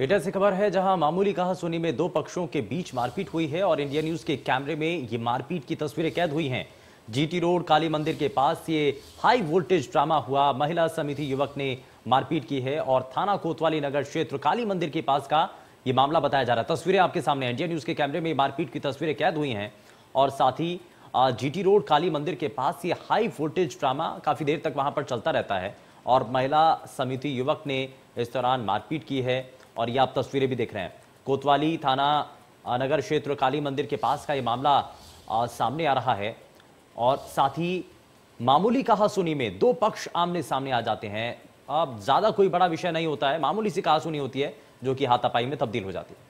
India से खबर है जहां मामूली कहासुनी में दो पक्षों के बीच मारपीट हुई है और इंडिया न्यूज के कैमरे में ये मारपीट की तस्वीरें कैद हुई हैं जीटी रोड काली मंदिर के पास ये हाई वोल्टेज ड्रामा हुआ महिला समिति युवक ने मारपीट की है और थाना कोतवाली नगर क्षेत्र काली मंदिर के पास का ये मामला बताया जा रहा है तस्वीरें आपके सामने इंडिया न्यूज के कैमरे में मारपीट की तस्वीरें कैद हुई हैं और साथ ही जी रोड काली मंदिर के पास ये हाई वोल्टेज ड्रामा काफी देर तक वहां पर चलता रहता है और महिला समिति युवक ने इस दौरान मारपीट की है और ये आप तस्वीरें भी देख रहे हैं कोतवाली थाना नगर क्षेत्र काली मंदिर के पास का ये मामला आ, सामने आ रहा है और साथ ही मामूली कहासुनी में दो पक्ष आमने सामने आ जाते हैं अब ज़्यादा कोई बड़ा विषय नहीं होता है मामूली सी कहासुनी होती है जो कि हाथापाई में तब्दील हो जाती है